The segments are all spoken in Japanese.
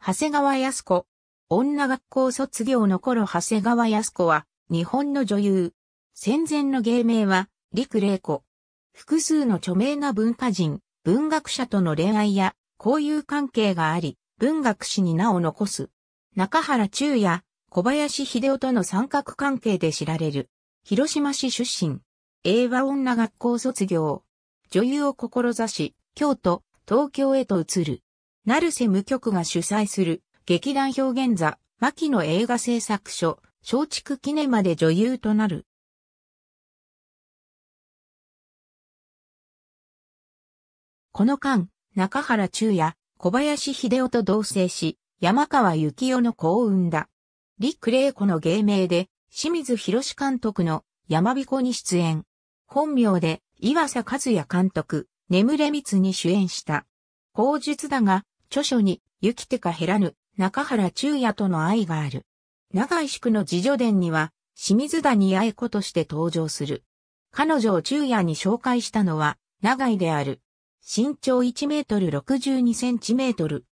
長谷川康子。女学校卒業の頃長谷川康子は日本の女優。戦前の芸名は陸玲子。複数の著名な文化人、文学者との恋愛や交友関係があり、文学史に名を残す。中原中也、小林秀夫との三角関係で知られる。広島市出身。英和女学校卒業。女優を志し、京都、東京へと移る。成瀬無局が主催する劇団表現座、牧野映画製作所、松竹キネマで女優となる。この間、中原中也、小林秀夫と同棲し、山川幸夫の子を生んだ。陸玲子の芸名で、清水博監督の山彦に出演。本名で岩佐和也監督、眠れみつに主演した。口述だが、著書に、ゆきてか減らぬ、中原中也との愛がある。長井宿の自助伝には、清水谷八重子として登場する。彼女を中也に紹介したのは、長井である。身長1メートル62センチメートル。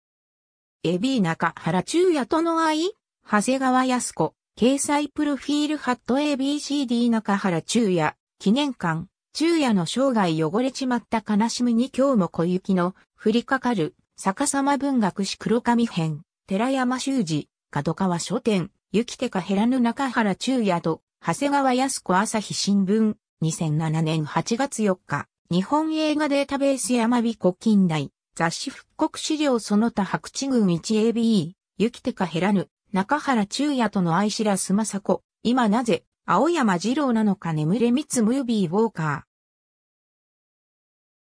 エビー中原中也との愛長谷川康子。掲載プロフィールハット ABCD 中原中也。記念館。中也の生涯汚れちまった悲しみに今日も小雪の降りかかる逆さま文学史黒紙編、寺山修司、角川書店、ゆきてか減らぬ中原中也と、長谷川康子朝日新聞、2007年8月4日、日本映画データベース山彦近代、雑誌復刻資料その他白地軍 1ABE、ゆきてか減らぬ、中原中也との愛しらすまさこ、今なぜ、青山二郎なのか眠れみつムービーウォーカー。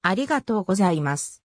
ありがとうございます。